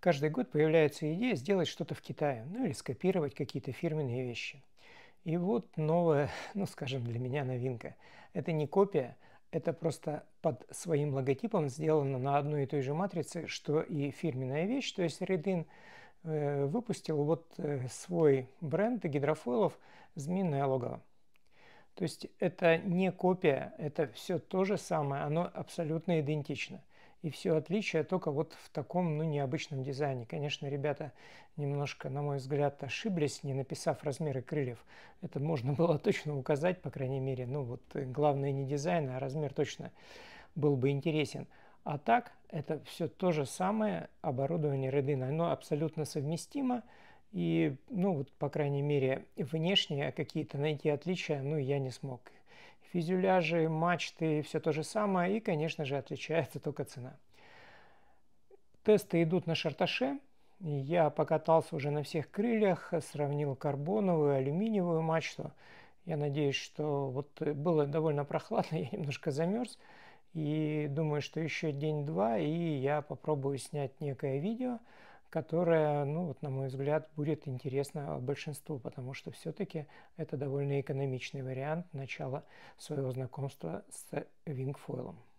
Каждый год появляется идея сделать что-то в Китае, ну или скопировать какие-то фирменные вещи. И вот новая, ну скажем, для меня новинка. Это не копия, это просто под своим логотипом сделано на одной и той же матрице, что и фирменная вещь. То есть Redin э, выпустил вот э, свой бренд гидрофойлов «Змеиное логово». То есть это не копия, это все то же самое, оно абсолютно идентично. И все отличие только вот в таком, ну, необычном дизайне. Конечно, ребята немножко, на мой взгляд, ошиблись, не написав размеры крыльев. Это можно было точно указать, по крайней мере. Ну, вот э, главное не дизайн, а размер точно был бы интересен. А так, это все то же самое оборудование Redline. Оно абсолютно совместимо. И, ну, вот, по крайней мере, внешние какие-то найти отличия, ну, я не смог фюзеляжи, мачты, все то же самое. И, конечно же, отличается только цена. Тесты идут на шарташе. Я покатался уже на всех крыльях, сравнил карбоновую, алюминиевую мачту. Я надеюсь, что вот э, было довольно прохладно, я немножко замерз. И думаю, что еще день-два, и я попробую снять некое видео которая, ну, вот, на мой взгляд, будет интересна большинству, потому что все-таки это довольно экономичный вариант начала своего знакомства с вингфойлом.